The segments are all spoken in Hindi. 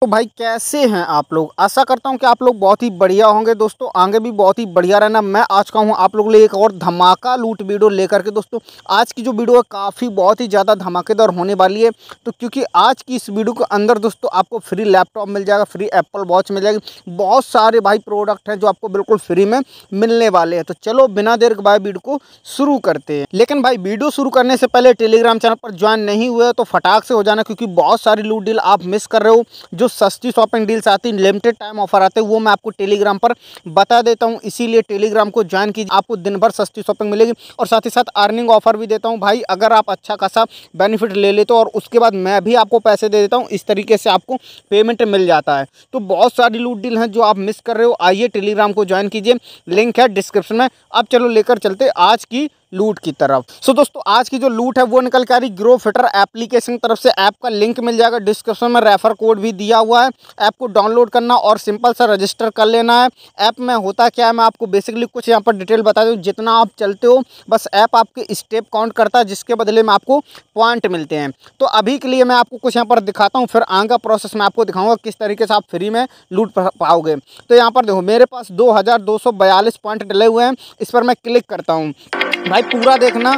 तो भाई कैसे हैं आप लोग आशा करता हूं कि आप लोग बहुत ही बढ़िया होंगे दोस्तों आगे भी बहुत ही बढ़िया रहना मैं आज का हूं आप लोग लिए एक और धमाका लूट वीडियो लेकर के दोस्तों आज की जो वीडियो है काफ़ी बहुत ही ज़्यादा धमाकेदार होने वाली है तो क्योंकि आज की इस वीडियो के अंदर दोस्तों आपको फ्री लैपटॉप मिल जाएगा फ्री एप्पल वॉच मिल जाएगी बहुत सारे भाई प्रोडक्ट हैं जो आपको बिल्कुल फ्री में मिलने वाले हैं तो चलो बिना देर के भाई वीडियो को शुरू करते हैं लेकिन भाई वीडियो शुरू करने से पहले टेलीग्राम चैनल पर ज्वाइन नहीं हुए तो फटाक से हो जाना क्योंकि बहुत सारी लूट डील आप मिस कर रहे हो जो जो सस्ती शॉपिंग डील्स आती है लिमिटेड टाइम ऑफर आते हैं वो मैं आपको टेलीग्राम पर बता देता हूँ इसीलिए टेलीग्राम को ज्वाइन कीजिए आपको दिन भर सस्ती शॉपिंग मिलेगी और साथ ही साथ अर्निंग ऑफर भी देता हूँ भाई अगर आप अच्छा खासा बेनिफिट ले लेते हो और उसके बाद मैं भी आपको पैसे दे देता हूँ इस तरीके से आपको पेमेंट मिल जाता है तो बहुत सारी लूट डील हैं जो आप मिस कर रहे हो आइए टेलीग्राम को ज्वाइन कीजिए लिंक है डिस्क्रिप्शन में अब चलो लेकर चलते आज की लूट की तरफ सो so दोस्तों आज की जो लूट है वो निकल कर रही ग्रो फिटर एप्लीकेशन तरफ से ऐप का लिंक मिल जाएगा डिस्क्रिप्शन में रेफर कोड भी दिया हुआ है ऐप को डाउनलोड करना और सिंपल सा रजिस्टर कर लेना है ऐप में होता क्या है मैं आपको बेसिकली कुछ यहाँ पर डिटेल बता दूँ जितना आप चलते हो बस ऐप आपके स्टेप काउंट करता है जिसके बदले में आपको पॉइंट मिलते हैं तो अभी के लिए मैं आपको कुछ यहाँ पर दिखाता हूँ फिर आगे प्रोसेस मैं आपको दिखाऊँगा किस तरीके से आप फ्री में लूट पाओगे तो यहाँ पर देखो मेरे पास दो पॉइंट डले हुए हैं इस पर मैं क्लिक करता हूँ भाई पूरा देखना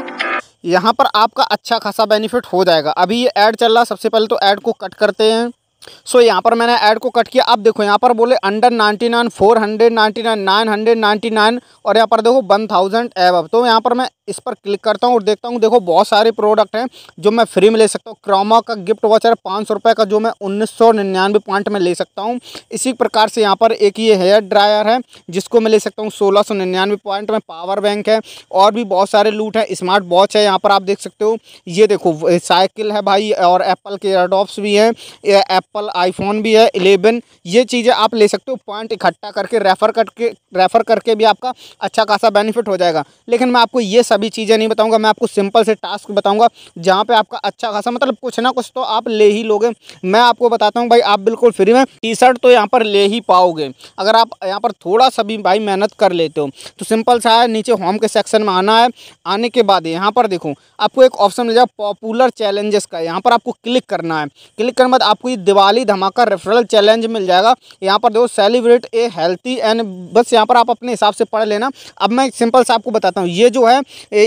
यहाँ पर आपका अच्छा खासा बेनिफिट हो जाएगा अभी ये ऐड चल रहा सबसे पहले तो ऐड को कट करते हैं सो so, यहाँ पर मैंने ऐड को कट किया अब देखो यहाँ पर बोले under ninety nine four hundred ninety nine nine hundred ninety nine और यहाँ पर देखो वन थाउजेंड एव अब तो यहाँ पर मैं इस पर क्लिक करता हूँ और देखता हूँ देखो बहुत सारे प्रोडक्ट हैं जो मैं फ्री में ले सकता हूँ क्रोमा का गिफ्ट वॉचर पाँच सौ रुपये का जो मैं उन्नीस सौ निन्यानवे पॉइंट में ले सकता हूँ इसी प्रकार से यहाँ पर एक ये हेयर ड्रायर है जिसको मैं ले सकता हूँ सोलह सौ निन्यानवे पॉइंट में पावर बैंक है और भी बहुत सारे लूट है स्मार्ट वॉच है यहाँ पर आप देख सकते हो ये देखो साइकिल है भाई और एप्पल के एयरडॉप्स भी हैं एप्पल एप्पल आईफोन भी है इलेवन ये चीज़ें आप ले सकते हो पॉइंट इकट्ठा करके रेफ़र करके रेफ़र करके भी आपका अच्छा खासा बेनिफिट हो जाएगा लेकिन मैं आपको ये सभी चीज़ें नहीं बताऊँगा मैं आपको सिंपल से टास्क बताऊँगा जहाँ पर आपका अच्छा खासा मतलब कुछ ना कुछ तो आप ले ही लोगे मैं आपको बताता हूँ भाई आप बिल्कुल फ्री में टी शर्ट तो यहाँ पर ले ही पाओगे अगर आप यहाँ पर थोड़ा सा भी भाई मेहनत कर लेते हो तो सिंपल सा है नीचे होम के सेक्शन में आना है आने के बाद यहाँ पर देखो आपको एक ऑप्शन मिल जाएगा पॉपुलर चैलेंजेस का यहाँ पर आपको क्लिक करना है क्लिक करने बाद आपको ये दिवाली धमाका रेफरल चैलेंज मिल जाएगा यहाँ पर देखो सेलिब्रेट ए हेल्थी एंड बस यहाँ पर आप अपने हिसाब से पढ़ लेना अब मैं सिंपल से आपको बताता हूँ ये जो है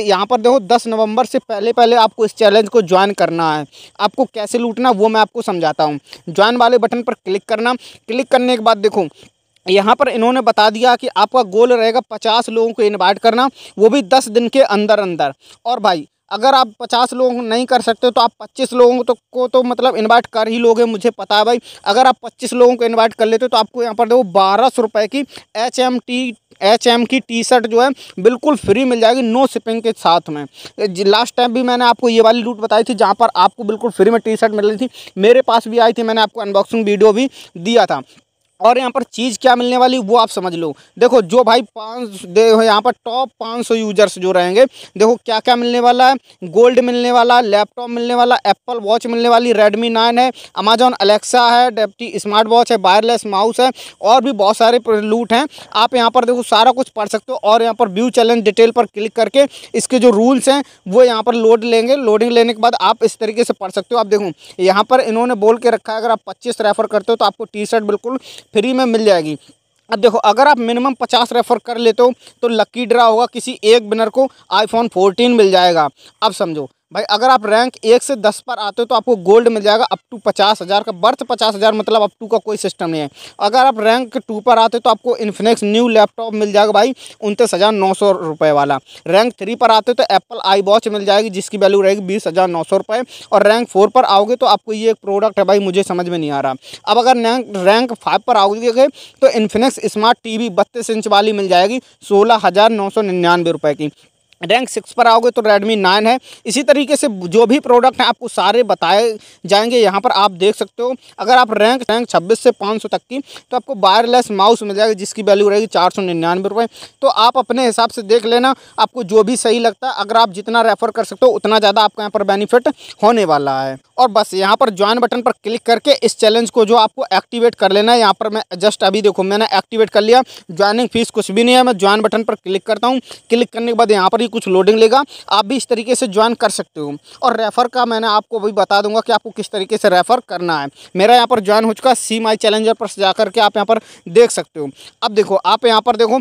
यहाँ पर देखो दस नवंबर से पहले पहले आपको इस चैलेंज को ज्वाइन करना है आपको कैसे लूटना वो मैं आपको समझाता हूँ ज्वाइन वाले बटन पर क्लिक करना क्लिक करने के बाद देखो यहाँ पर इन्होंने बता दिया कि आपका गोल रहेगा पचास लोगों को इनवाइट करना वो भी दस दिन के अंदर अंदर और भाई अगर आप पचास लोग नहीं कर सकते तो आप पच्चीस लोगों तो, को तो मतलब इन्वाइट कर ही लोगे मुझे पता है भाई अगर आप पच्चीस लोगों को इन्वाइट कर लेते हो तो आपको यहाँ पर देखो बारह सौ रुपये की H M T H M की टी शर्ट जो है बिल्कुल फ्री मिल जाएगी नो शिपिंग के साथ में लास्ट टाइम भी मैंने आपको ये वाली रूट बताई थी जहाँ पर आपको बिल्कुल फ्री में टी शर्ट मिल रही थी मेरे पास भी आई थी मैंने आपको अनबॉक्सिंग वीडियो भी दिया था और यहाँ पर चीज़ क्या मिलने वाली वो आप समझ लो देखो जो भाई पाँच देखो यहाँ पर टॉप पाँच सौ यूजर्स जो रहेंगे देखो क्या क्या मिलने वाला है गोल्ड मिलने वाला है लैपटॉप मिलने वाला एप्पल वॉच मिलने वाली रेडमी नाइन है अमेजोन अलेक्सा है डेप्टी स्मार्ट वॉच है वायरलेस माउस है और भी बहुत सारे लूट हैं आप यहाँ पर देखो सारा कुछ पढ़ सकते हो और यहाँ पर व्यू चैलेंज डिटेल पर क्लिक करके इसके जो रूल्स हैं वो यहाँ पर लोड लेंगे लोडिंग लेने के बाद आप इस तरीके से पढ़ सकते हो आप देखो यहाँ पर इन्होंने बोल के रखा है अगर आप पच्चीस रेफर करते हो तो आपको टी शर्ट बिल्कुल फ्री में मिल जाएगी अब देखो अगर आप मिनिमम पचास रेफ़र कर लेते हो तो लक्की ड्रा होगा किसी एक बिनर को आईफोन फोर्टीन मिल जाएगा अब समझो भाई अगर आप रैंक एक से दस पर आते हो तो आपको गोल्ड मिल जाएगा अप टू पचास हज़ार का बर्थ पचास हज़ार मतलब अप टू का कोई सिस्टम नहीं है अगर आप रैंक टू पर आते हो तो आपको इन्फिनिक्स न्यू लैपटॉप मिल जाएगा भाई उनतीस हज़ार नौ सौ रुपये वाला रैंक थ्री पर आते हो तो एप्पल आई वॉच मिल जाएगी जिसकी वैल्यू रहेगी बीस हज़ार नौ सौ रुपये और रैंक फोर पर आओगे तो आपको ये एक प्रोडक्ट है भाई मुझे समझ में नहीं आ रहा अब अगर रैंक रैंक फाइव पर आओगे तो इन्फिनिक्स स्मार्ट टी वी बत्तीस इंच वाली मिल जाएगी सोलह हज़ार नौ सौ निन्यानवे रुपये की रैंक सिक्स पर आओगे तो रेडमी नाइन है इसी तरीके से जो भी प्रोडक्ट हैं आपको सारे बताए जाएंगे यहाँ पर आप देख सकते हो अगर आप रैंक रैंक छब्बीस से पाँच सौ तक की तो आपको वायरलेस माउस मिल जाएगा जिसकी वैल्यू रहेगी चार सौ निन्यानवे रुपये तो आप अपने हिसाब से देख लेना आपको जो भी सही लगता है अगर आप जितना रेफर कर सकते हो उतना ज़्यादा आपको यहाँ पर बेनिफिट होने वाला है और बस यहाँ पर ज्वाइन बटन पर क्लिक करके इस चैलेंज को जो आपको एक्टिवेट कर लेना है यहाँ पर मैं जस्ट अभी देखो मैंने एक्टिवेट कर लिया ज्वाइनिंग फीस कुछ भी नहीं है मैं ज्वाइन बटन पर क्लिक करता हूँ क्लिक करने के बाद यहाँ पर ही कुछ लोडिंग लेगा आप भी इस तरीके से ज्वाइन कर सकते हो और रेफ़र का मैंने आपको भी बता दूंगा कि आपको किस तरीके से रेफ़र करना है मेरा यहाँ पर ज्वाइन हो चुका सी माई चैलेंजर पर जाकर के आप यहाँ पर देख सकते हो अब देखो आप यहाँ पर देखो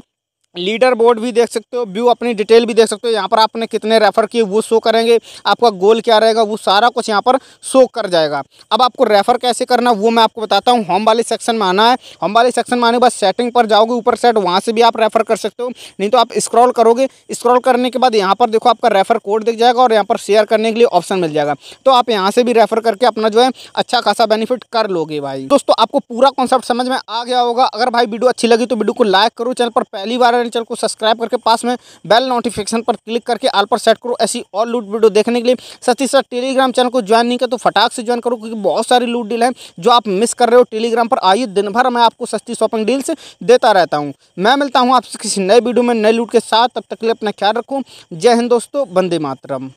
लीडर बोर्ड भी देख सकते हो व्यू अपनी डिटेल भी देख सकते हो यहाँ पर आपने कितने रेफर किए वो शो करेंगे आपका गोल क्या रहेगा वो सारा कुछ यहाँ पर शो कर जाएगा अब आपको रेफर कैसे करना वो मैं आपको बताता हूँ होम वाले सेक्शन में आना है होम वाले सेक्शन में आने के बाद सेटिंग पर जाओगे ऊपर सेट वहाँ से भी आप रेफर कर सकते हो नहीं तो आप स्क्रॉल करोगे स्क्रॉल करने के बाद यहाँ पर देखो आपका रेफर कोड दिख जाएगा और यहाँ पर शेयर करने के लिए ऑप्शन मिल जाएगा तो आप यहाँ से भी रेफर करके अपना जो है अच्छा खासा बेनिफिट कर लोगे भाई दोस्तों आपको पूरा कॉन्सेप्ट समझ में आ गया होगा अगर भाई वीडियो अच्छी लगी तो वीडियो को लाइक करो चैनल पर पहली बार हमारे चैनल को सब्सक्राइब करके पास में बेल नोटिफिकेशन पर क्लिक करके आल पर सेट करो ऐसी और लूट वीडियो देखने के लिए साथ ही साथ टेलीग्राम चैनल को ज्वाइन नहीं किया तो फटाक से ज्वाइन करो क्योंकि बहुत सारी लूट डील है जो आप मिस कर रहे हो टेलीग्राम पर आइए दिन भर मैं आपको सस्ती शॉपिंग डील्स देता रहता हूँ मैं मिलता हूँ आपसे किसी नए वीडियो में नए लूट के साथ तब तक के लिए अपना ख्याल रखूँ जय हिंद दोस्तों बंदे मातरम